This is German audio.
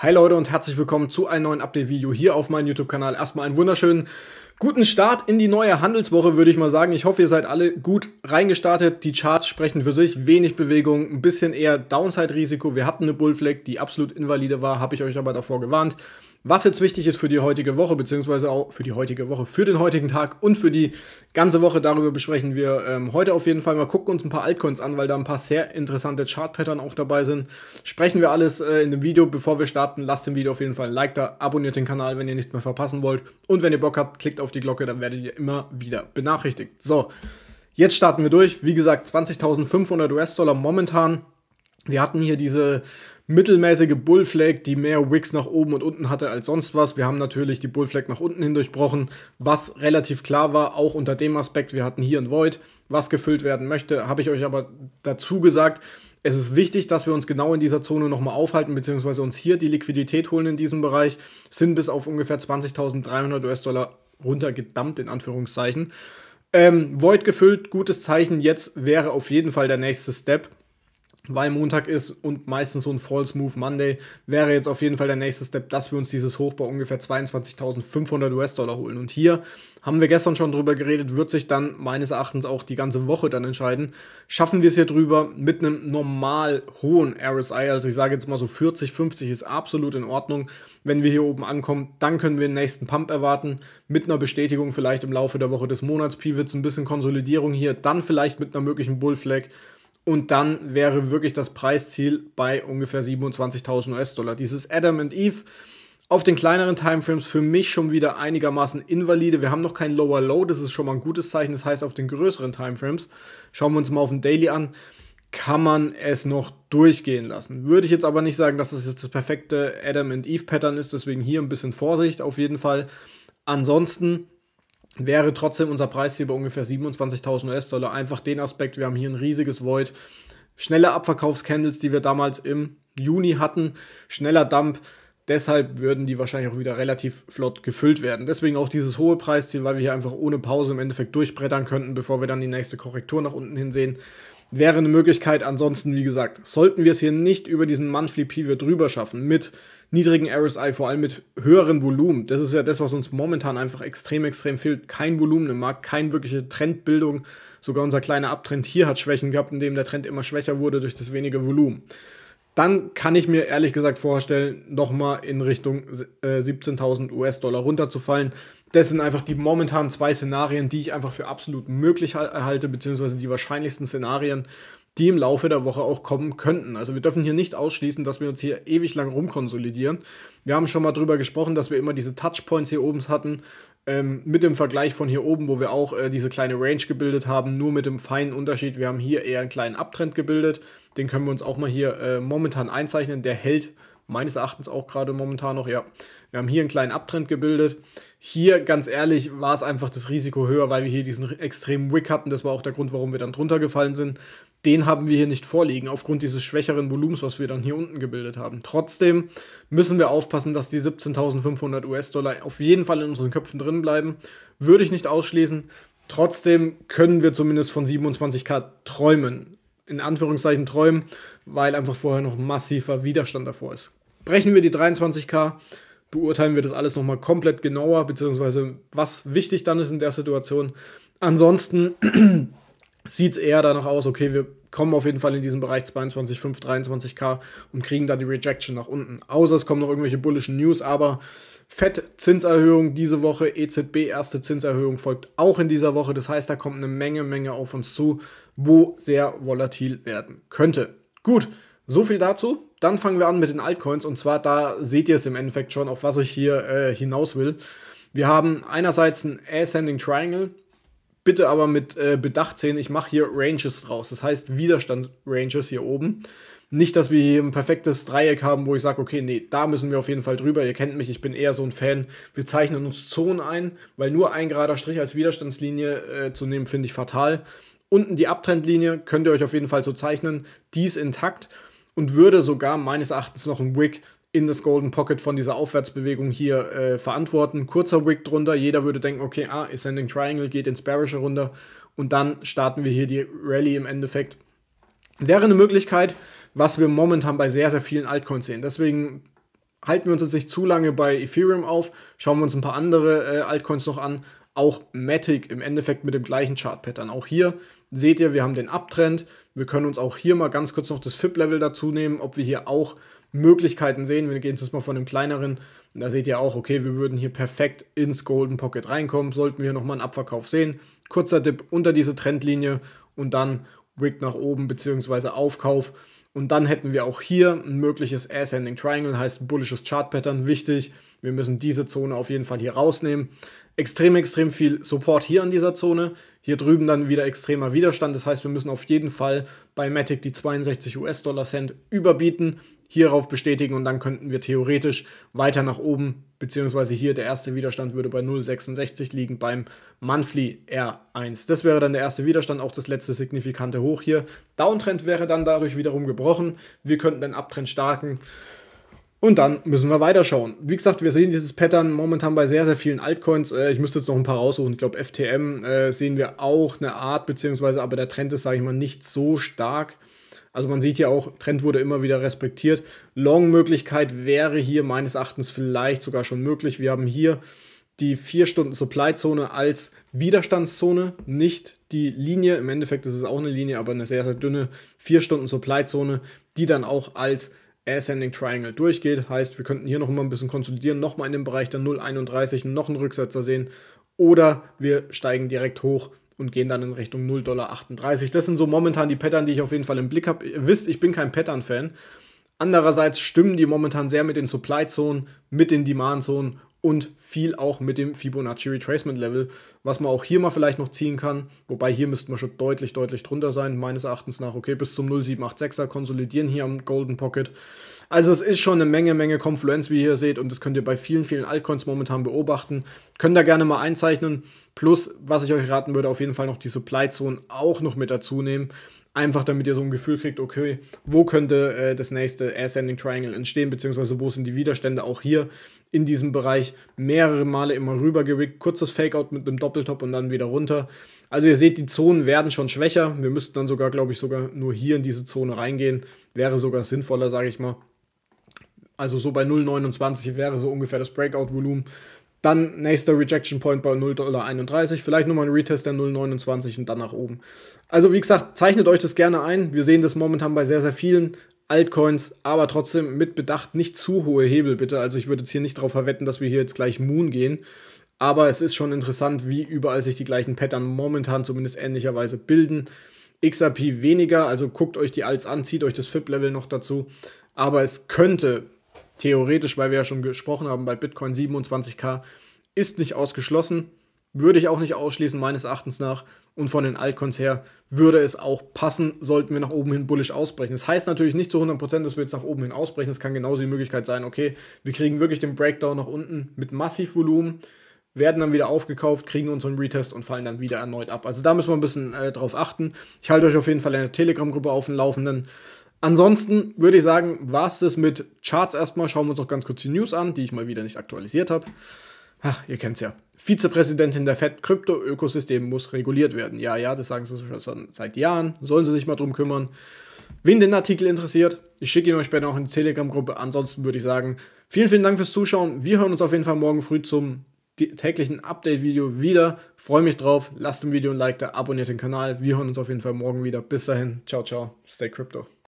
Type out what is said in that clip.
Hi Leute und herzlich willkommen zu einem neuen Update-Video hier auf meinem YouTube-Kanal. Erstmal einen wunderschönen Guten Start in die neue Handelswoche, würde ich mal sagen. Ich hoffe, ihr seid alle gut reingestartet. Die Charts sprechen für sich. Wenig Bewegung, ein bisschen eher Downside-Risiko. Wir hatten eine Bullflag, die absolut invalide war, habe ich euch aber davor gewarnt. Was jetzt wichtig ist für die heutige Woche, beziehungsweise auch für die heutige Woche, für den heutigen Tag und für die ganze Woche, darüber besprechen wir ähm, heute auf jeden Fall mal. Gucken uns ein paar Altcoins an, weil da ein paar sehr interessante Chart-Pattern auch dabei sind. Sprechen wir alles äh, in dem Video. Bevor wir starten, lasst dem Video auf jeden Fall ein Like da, abonniert den Kanal, wenn ihr nichts mehr verpassen wollt. Und wenn ihr Bock habt, klickt auf auf die Glocke, dann werdet ihr immer wieder benachrichtigt. So, jetzt starten wir durch. Wie gesagt, 20.500 US-Dollar momentan. Wir hatten hier diese mittelmäßige Bullflag, die mehr Wicks nach oben und unten hatte als sonst was. Wir haben natürlich die Bullflag nach unten hin durchbrochen, was relativ klar war, auch unter dem Aspekt, wir hatten hier ein Void, was gefüllt werden möchte. Habe ich euch aber dazu gesagt, es ist wichtig, dass wir uns genau in dieser Zone nochmal aufhalten, beziehungsweise uns hier die Liquidität holen in diesem Bereich, sind bis auf ungefähr 20.300 US-Dollar runtergedammt, in Anführungszeichen. Ähm, Void gefüllt, gutes Zeichen, jetzt wäre auf jeden Fall der nächste Step weil Montag ist und meistens so ein False Move Monday, wäre jetzt auf jeden Fall der nächste Step, dass wir uns dieses Hoch bei ungefähr 22.500 US-Dollar holen. Und hier haben wir gestern schon drüber geredet, wird sich dann meines Erachtens auch die ganze Woche dann entscheiden. Schaffen wir es hier drüber mit einem normal hohen RSI, also ich sage jetzt mal so 40, 50 ist absolut in Ordnung. Wenn wir hier oben ankommen, dann können wir den nächsten Pump erwarten, mit einer Bestätigung vielleicht im Laufe der Woche des Monats, Pivots, ein bisschen Konsolidierung hier, dann vielleicht mit einer möglichen Bullflag. Und dann wäre wirklich das Preisziel bei ungefähr 27.000 US-Dollar. Dieses Adam and Eve auf den kleineren Timeframes für mich schon wieder einigermaßen invalide. Wir haben noch kein Lower Low, das ist schon mal ein gutes Zeichen. Das heißt, auf den größeren Timeframes, schauen wir uns mal auf den Daily an, kann man es noch durchgehen lassen. Würde ich jetzt aber nicht sagen, dass das jetzt das perfekte Adam and Eve Pattern ist, deswegen hier ein bisschen Vorsicht auf jeden Fall. Ansonsten wäre trotzdem unser Preisziel bei ungefähr 27.000 US-Dollar. Einfach den Aspekt, wir haben hier ein riesiges Void. Schnelle Abverkaufscandles, die wir damals im Juni hatten, schneller Dump. Deshalb würden die wahrscheinlich auch wieder relativ flott gefüllt werden. Deswegen auch dieses hohe Preisziel, weil wir hier einfach ohne Pause im Endeffekt durchbrettern könnten, bevor wir dann die nächste Korrektur nach unten hin sehen wäre eine Möglichkeit. Ansonsten, wie gesagt, sollten wir es hier nicht über diesen Monthly Pivot drüber schaffen mit niedrigen RSI, vor allem mit höherem Volumen. Das ist ja das, was uns momentan einfach extrem, extrem fehlt. Kein Volumen im Markt, keine wirkliche Trendbildung. Sogar unser kleiner Abtrend hier hat Schwächen gehabt, indem der Trend immer schwächer wurde durch das wenige Volumen dann kann ich mir ehrlich gesagt vorstellen, nochmal in Richtung äh, 17.000 US-Dollar runterzufallen. Das sind einfach die momentan zwei Szenarien, die ich einfach für absolut möglich halte, beziehungsweise die wahrscheinlichsten Szenarien, die im Laufe der Woche auch kommen könnten. Also wir dürfen hier nicht ausschließen, dass wir uns hier ewig lang rumkonsolidieren. Wir haben schon mal drüber gesprochen, dass wir immer diese Touchpoints hier oben hatten, ähm, mit dem Vergleich von hier oben, wo wir auch äh, diese kleine Range gebildet haben, nur mit dem feinen Unterschied. Wir haben hier eher einen kleinen Abtrend gebildet. Den können wir uns auch mal hier äh, momentan einzeichnen. Der hält meines Erachtens auch gerade momentan noch, ja. Wir haben hier einen kleinen Abtrend gebildet. Hier, ganz ehrlich, war es einfach das Risiko höher, weil wir hier diesen extremen Wick hatten. Das war auch der Grund, warum wir dann drunter gefallen sind den haben wir hier nicht vorliegen, aufgrund dieses schwächeren Volumens, was wir dann hier unten gebildet haben. Trotzdem müssen wir aufpassen, dass die 17.500 US-Dollar auf jeden Fall in unseren Köpfen drin bleiben. Würde ich nicht ausschließen. Trotzdem können wir zumindest von 27k träumen. In Anführungszeichen träumen, weil einfach vorher noch massiver Widerstand davor ist. Brechen wir die 23k, beurteilen wir das alles nochmal komplett genauer, beziehungsweise was wichtig dann ist in der Situation. Ansonsten sieht es eher danach aus, okay, wir kommen auf jeden Fall in diesen Bereich 22,5, 23k und kriegen da die Rejection nach unten. Außer es kommen noch irgendwelche bullischen News, aber Fett Zinserhöhung diese Woche, EZB erste Zinserhöhung folgt auch in dieser Woche. Das heißt, da kommt eine Menge, Menge auf uns zu, wo sehr volatil werden könnte. Gut, so viel dazu. Dann fangen wir an mit den Altcoins und zwar da seht ihr es im Endeffekt schon, auf was ich hier äh, hinaus will. Wir haben einerseits ein Ascending Triangle, bitte aber mit äh, Bedacht sehen, ich mache hier Ranges draus. Das heißt Widerstand-Ranges hier oben. Nicht, dass wir hier ein perfektes Dreieck haben, wo ich sage, okay, nee, da müssen wir auf jeden Fall drüber. Ihr kennt mich, ich bin eher so ein Fan. Wir zeichnen uns Zonen ein, weil nur ein gerader Strich als Widerstandslinie äh, zu nehmen, finde ich fatal. Unten die Abtrendlinie könnt ihr euch auf jeden Fall so zeichnen. Die ist intakt und würde sogar meines Erachtens noch ein Wick in das Golden Pocket von dieser Aufwärtsbewegung hier äh, verantworten. Kurzer Wick drunter, jeder würde denken, okay, ah, Ascending Triangle geht ins Bearische runter und dann starten wir hier die Rallye im Endeffekt. Wäre eine Möglichkeit, was wir momentan bei sehr, sehr vielen Altcoins sehen. Deswegen halten wir uns jetzt nicht zu lange bei Ethereum auf, schauen wir uns ein paar andere äh, Altcoins noch an. Auch Matic im Endeffekt mit dem gleichen Chart-Pattern. Auch hier seht ihr, wir haben den Abtrend. Wir können uns auch hier mal ganz kurz noch das FIP-Level dazu nehmen, ob wir hier auch Möglichkeiten sehen. Wir gehen jetzt mal von einem kleineren. Da seht ihr auch, okay, wir würden hier perfekt ins Golden Pocket reinkommen. Sollten wir nochmal einen Abverkauf sehen. Kurzer Dip unter diese Trendlinie und dann Wick nach oben bzw. Aufkauf. Und dann hätten wir auch hier ein mögliches Ascending Triangle, heißt bullisches Chart Pattern, wichtig. Wir müssen diese Zone auf jeden Fall hier rausnehmen. Extrem, extrem viel Support hier an dieser Zone. Hier drüben dann wieder extremer Widerstand. Das heißt, wir müssen auf jeden Fall bei Matic die 62 US-Dollar Cent überbieten hierauf bestätigen und dann könnten wir theoretisch weiter nach oben, beziehungsweise hier der erste Widerstand würde bei 0,66 liegen beim Monthly R1. Das wäre dann der erste Widerstand, auch das letzte signifikante Hoch hier. Downtrend wäre dann dadurch wiederum gebrochen. Wir könnten den Abtrend starten. Und dann müssen wir weiterschauen. Wie gesagt, wir sehen dieses Pattern momentan bei sehr, sehr vielen Altcoins. Äh, ich müsste jetzt noch ein paar raussuchen. Ich glaube, FTM äh, sehen wir auch eine Art, beziehungsweise aber der Trend ist, sage ich mal, nicht so stark. Also man sieht ja auch, Trend wurde immer wieder respektiert. Long-Möglichkeit wäre hier meines Erachtens vielleicht sogar schon möglich. Wir haben hier die 4-Stunden-Supply-Zone als Widerstandszone, nicht die Linie. Im Endeffekt ist es auch eine Linie, aber eine sehr, sehr dünne 4-Stunden-Supply-Zone, die dann auch als Ascending Triangle durchgeht. Heißt, wir könnten hier noch mal ein bisschen konsolidieren, nochmal in dem Bereich der 0,31 noch einen Rücksetzer sehen oder wir steigen direkt hoch und gehen dann in Richtung 0,38 Dollar. Das sind so momentan die Pattern, die ich auf jeden Fall im Blick habe. Ihr wisst, ich bin kein Pattern-Fan. Andererseits stimmen die momentan sehr mit den Supply-Zonen, mit den Demand-Zonen und viel auch mit dem Fibonacci Retracement Level, was man auch hier mal vielleicht noch ziehen kann, wobei hier müsste man schon deutlich, deutlich drunter sein, meines Erachtens nach, okay, bis zum 0786er konsolidieren hier am Golden Pocket. Also es ist schon eine Menge, Menge Konfluenz, wie ihr hier seht und das könnt ihr bei vielen, vielen Altcoins momentan beobachten. Könnt da gerne mal einzeichnen, plus, was ich euch raten würde, auf jeden Fall noch die Supply Zone auch noch mit dazu nehmen, Einfach damit ihr so ein Gefühl kriegt, okay, wo könnte äh, das nächste Ascending Triangle entstehen, beziehungsweise wo sind die Widerstände auch hier in diesem Bereich mehrere Male immer rübergewickt, kurzes Fakeout mit einem Doppeltop und dann wieder runter. Also ihr seht, die Zonen werden schon schwächer. Wir müssten dann sogar, glaube ich, sogar nur hier in diese Zone reingehen. Wäre sogar sinnvoller, sage ich mal. Also so bei 0,29 wäre so ungefähr das Breakout-Volumen dann nächster Rejection Point bei 0,31 vielleicht nochmal ein Retest der 0,29 und dann nach oben. Also wie gesagt, zeichnet euch das gerne ein. Wir sehen das momentan bei sehr, sehr vielen Altcoins, aber trotzdem mit Bedacht nicht zu hohe Hebel bitte. Also ich würde jetzt hier nicht darauf verwetten, dass wir hier jetzt gleich Moon gehen. Aber es ist schon interessant, wie überall sich die gleichen Pattern momentan zumindest ähnlicherweise bilden. XRP weniger, also guckt euch die Alts an, zieht euch das FIP-Level noch dazu. Aber es könnte theoretisch, weil wir ja schon gesprochen haben, bei Bitcoin 27k ist nicht ausgeschlossen. Würde ich auch nicht ausschließen, meines Erachtens nach. Und von den Altcoins her würde es auch passen, sollten wir nach oben hin bullisch ausbrechen. Das heißt natürlich nicht zu 100%, dass wir jetzt nach oben hin ausbrechen. Es kann genauso die Möglichkeit sein, okay, wir kriegen wirklich den Breakdown nach unten mit Massivvolumen, werden dann wieder aufgekauft, kriegen unseren Retest und fallen dann wieder erneut ab. Also da müssen wir ein bisschen äh, drauf achten. Ich halte euch auf jeden Fall in der Telegram-Gruppe auf dem Laufenden. Ansonsten würde ich sagen, war es das mit Charts erstmal. Schauen wir uns noch ganz kurz die News an, die ich mal wieder nicht aktualisiert habe. Ach, ihr es ja. Vizepräsidentin der FED, Krypto-Ökosystem muss reguliert werden. Ja, ja, das sagen sie schon seit Jahren. Sollen sie sich mal drum kümmern. Wen den Artikel interessiert, ich schicke ihn euch später auch in die Telegram-Gruppe. Ansonsten würde ich sagen, vielen, vielen Dank fürs Zuschauen. Wir hören uns auf jeden Fall morgen früh zum täglichen Update-Video wieder. Freue mich drauf. Lasst dem Video ein Like da, abonniert den Kanal. Wir hören uns auf jeden Fall morgen wieder. Bis dahin. Ciao, ciao. Stay Crypto.